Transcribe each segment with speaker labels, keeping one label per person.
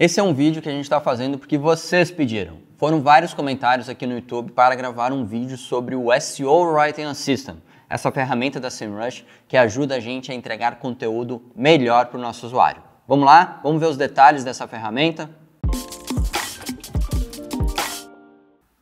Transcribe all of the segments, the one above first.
Speaker 1: Esse é um vídeo que a gente está fazendo porque vocês pediram. Foram vários comentários aqui no YouTube para gravar um vídeo sobre o SEO Writing Assistant, essa ferramenta da SEMrush que ajuda a gente a entregar conteúdo melhor para o nosso usuário. Vamos lá? Vamos ver os detalhes dessa ferramenta?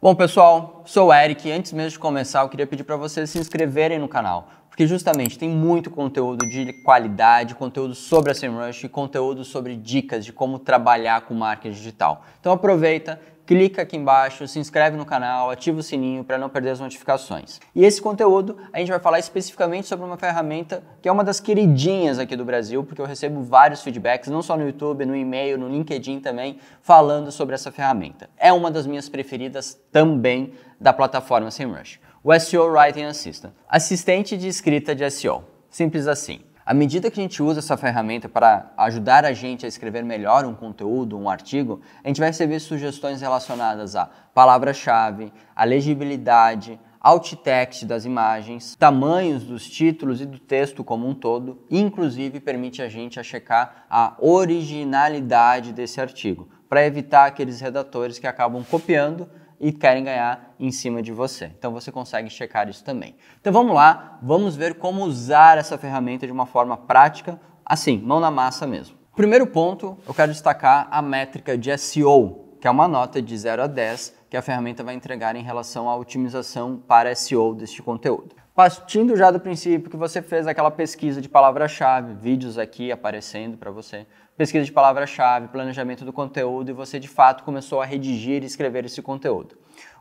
Speaker 1: Bom, pessoal, sou o Eric e antes mesmo de começar, eu queria pedir para vocês se inscreverem no canal. Porque justamente tem muito conteúdo de qualidade, conteúdo sobre a SEMrush e conteúdo sobre dicas de como trabalhar com marketing digital. Então aproveita, clica aqui embaixo, se inscreve no canal, ativa o sininho para não perder as notificações. E esse conteúdo a gente vai falar especificamente sobre uma ferramenta que é uma das queridinhas aqui do Brasil, porque eu recebo vários feedbacks, não só no YouTube, no e-mail, no LinkedIn também, falando sobre essa ferramenta. É uma das minhas preferidas também da plataforma SEMrush o SEO Writing Assistant, assistente de escrita de SEO. Simples assim. À medida que a gente usa essa ferramenta para ajudar a gente a escrever melhor um conteúdo, um artigo, a gente vai receber sugestões relacionadas a palavra-chave, a legibilidade, alt text das imagens, tamanhos dos títulos e do texto como um todo, inclusive permite a gente a checar a originalidade desse artigo, para evitar aqueles redatores que acabam copiando e querem ganhar em cima de você. Então você consegue checar isso também. Então vamos lá, vamos ver como usar essa ferramenta de uma forma prática, assim, mão na massa mesmo. Primeiro ponto, eu quero destacar a métrica de SEO, que é uma nota de 0 a 10 que a ferramenta vai entregar em relação à otimização para SEO deste conteúdo partindo já do princípio que você fez aquela pesquisa de palavra-chave, vídeos aqui aparecendo para você, pesquisa de palavra-chave, planejamento do conteúdo e você de fato começou a redigir e escrever esse conteúdo.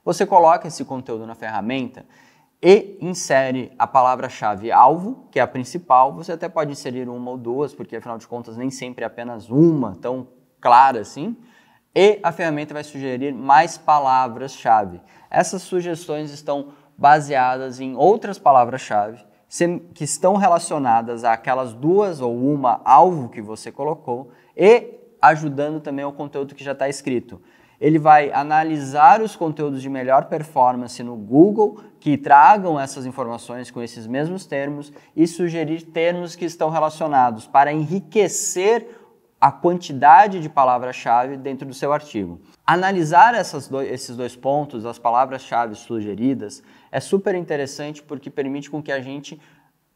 Speaker 1: Você coloca esse conteúdo na ferramenta e insere a palavra-chave alvo, que é a principal. Você até pode inserir uma ou duas, porque afinal de contas nem sempre é apenas uma tão clara assim. E a ferramenta vai sugerir mais palavras-chave. Essas sugestões estão baseadas em outras palavras-chave que estão relacionadas àquelas duas ou uma alvo que você colocou e ajudando também ao conteúdo que já está escrito. Ele vai analisar os conteúdos de melhor performance no Google que tragam essas informações com esses mesmos termos e sugerir termos que estão relacionados para enriquecer a quantidade de palavras-chave dentro do seu artigo. Analisar do, esses dois pontos, as palavras-chave sugeridas, é super interessante porque permite com que a gente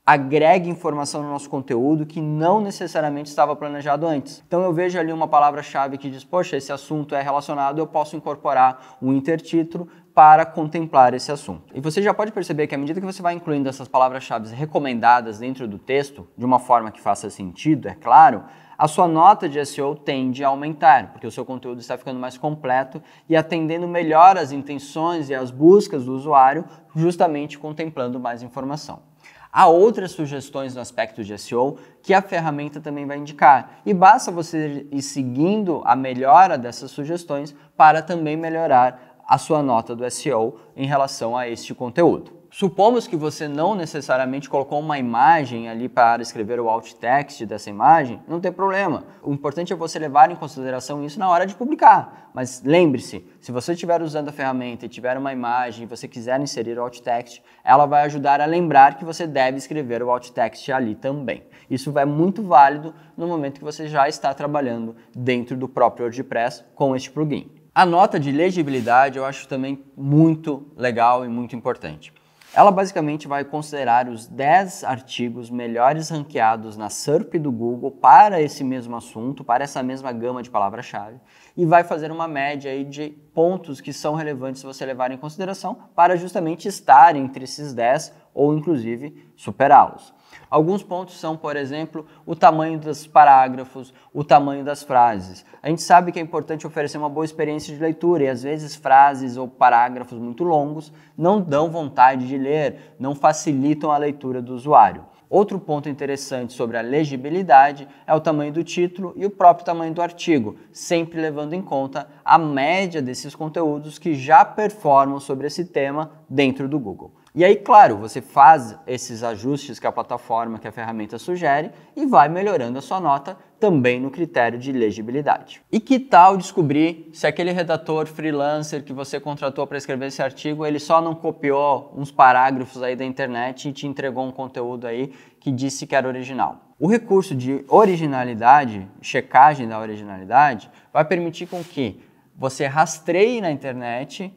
Speaker 1: agregue informação no nosso conteúdo que não necessariamente estava planejado antes. Então eu vejo ali uma palavra-chave que diz, poxa, esse assunto é relacionado, eu posso incorporar um intertítulo para contemplar esse assunto. E você já pode perceber que à medida que você vai incluindo essas palavras-chave recomendadas dentro do texto, de uma forma que faça sentido, é claro, a sua nota de SEO tende a aumentar, porque o seu conteúdo está ficando mais completo e atendendo melhor as intenções e as buscas do usuário, justamente contemplando mais informação. Há outras sugestões no aspecto de SEO que a ferramenta também vai indicar. E basta você ir seguindo a melhora dessas sugestões para também melhorar a sua nota do SEO em relação a este conteúdo. Supomos que você não necessariamente colocou uma imagem ali para escrever o alt text dessa imagem, não tem problema. O importante é você levar em consideração isso na hora de publicar. Mas lembre-se, se você estiver usando a ferramenta e tiver uma imagem e você quiser inserir o alt text, ela vai ajudar a lembrar que você deve escrever o alt text ali também. Isso é muito válido no momento que você já está trabalhando dentro do próprio WordPress com este plugin. A nota de legibilidade eu acho também muito legal e muito importante. Ela basicamente vai considerar os 10 artigos melhores ranqueados na SERP do Google para esse mesmo assunto, para essa mesma gama de palavra-chave, e vai fazer uma média aí de pontos que são relevantes você levar em consideração para justamente estar entre esses 10 ou inclusive superá-los. Alguns pontos são, por exemplo, o tamanho dos parágrafos, o tamanho das frases. A gente sabe que é importante oferecer uma boa experiência de leitura e às vezes frases ou parágrafos muito longos não dão vontade de ler, não facilitam a leitura do usuário. Outro ponto interessante sobre a legibilidade é o tamanho do título e o próprio tamanho do artigo, sempre levando em conta a média desses conteúdos que já performam sobre esse tema dentro do Google. E aí, claro, você faz esses ajustes que a plataforma, que a ferramenta sugere e vai melhorando a sua nota também no critério de legibilidade. E que tal descobrir se aquele redator freelancer que você contratou para escrever esse artigo, ele só não copiou uns parágrafos aí da internet e te entregou um conteúdo aí que disse que era original. O recurso de originalidade, checagem da originalidade, vai permitir com que você rastreie na internet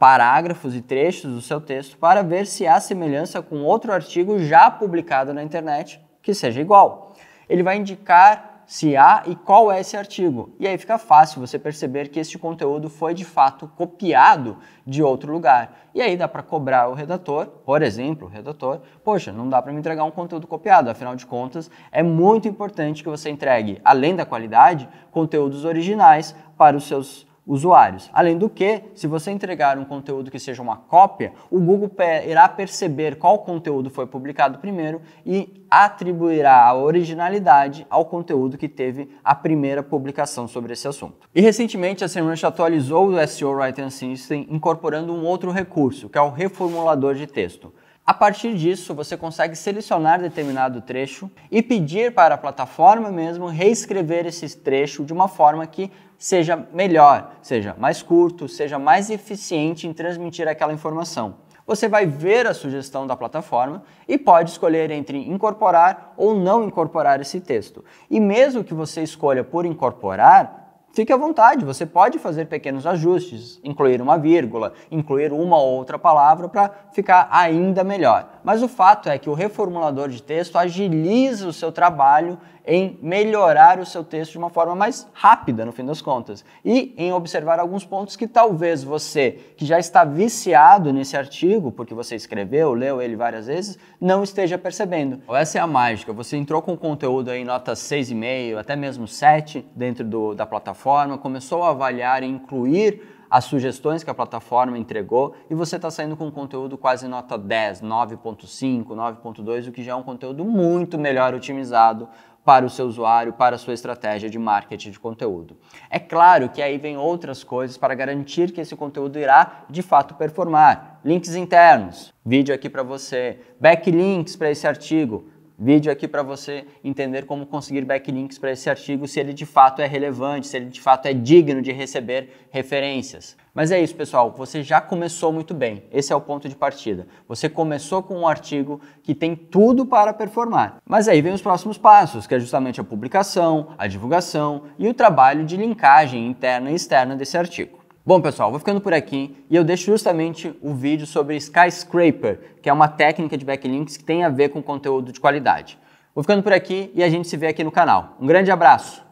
Speaker 1: parágrafos e trechos do seu texto para ver se há semelhança com outro artigo já publicado na internet que seja igual. Ele vai indicar se há e qual é esse artigo. E aí fica fácil você perceber que este conteúdo foi de fato copiado de outro lugar. E aí dá para cobrar o redator, por exemplo, o redator, poxa, não dá para me entregar um conteúdo copiado, afinal de contas, é muito importante que você entregue, além da qualidade, conteúdos originais para os seus usuários. Além do que, se você entregar um conteúdo que seja uma cópia, o Google irá perceber qual conteúdo foi publicado primeiro e atribuirá a originalidade ao conteúdo que teve a primeira publicação sobre esse assunto. E recentemente a SEMrush atualizou o SEO Writing System incorporando um outro recurso, que é o reformulador de texto. A partir disso, você consegue selecionar determinado trecho e pedir para a plataforma mesmo reescrever esse trecho de uma forma que seja melhor, seja mais curto, seja mais eficiente em transmitir aquela informação. Você vai ver a sugestão da plataforma e pode escolher entre incorporar ou não incorporar esse texto. E mesmo que você escolha por incorporar, Fique à vontade, você pode fazer pequenos ajustes, incluir uma vírgula, incluir uma ou outra palavra para ficar ainda melhor mas o fato é que o reformulador de texto agiliza o seu trabalho em melhorar o seu texto de uma forma mais rápida, no fim das contas, e em observar alguns pontos que talvez você, que já está viciado nesse artigo, porque você escreveu, leu ele várias vezes, não esteja percebendo. Essa é a mágica, você entrou com o conteúdo aí nota 6,5, até mesmo 7 dentro do, da plataforma, começou a avaliar e incluir as sugestões que a plataforma entregou e você está saindo com um conteúdo quase nota 10, 9.5, 9.2, o que já é um conteúdo muito melhor otimizado para o seu usuário, para a sua estratégia de marketing de conteúdo. É claro que aí vem outras coisas para garantir que esse conteúdo irá de fato performar. Links internos, vídeo aqui para você, backlinks para esse artigo, vídeo aqui para você entender como conseguir backlinks para esse artigo, se ele de fato é relevante, se ele de fato é digno de receber referências. Mas é isso, pessoal, você já começou muito bem. Esse é o ponto de partida. Você começou com um artigo que tem tudo para performar. Mas aí vem os próximos passos, que é justamente a publicação, a divulgação e o trabalho de linkagem interna e externa desse artigo. Bom, pessoal, vou ficando por aqui e eu deixo justamente o vídeo sobre Skyscraper, que é uma técnica de backlinks que tem a ver com conteúdo de qualidade. Vou ficando por aqui e a gente se vê aqui no canal. Um grande abraço!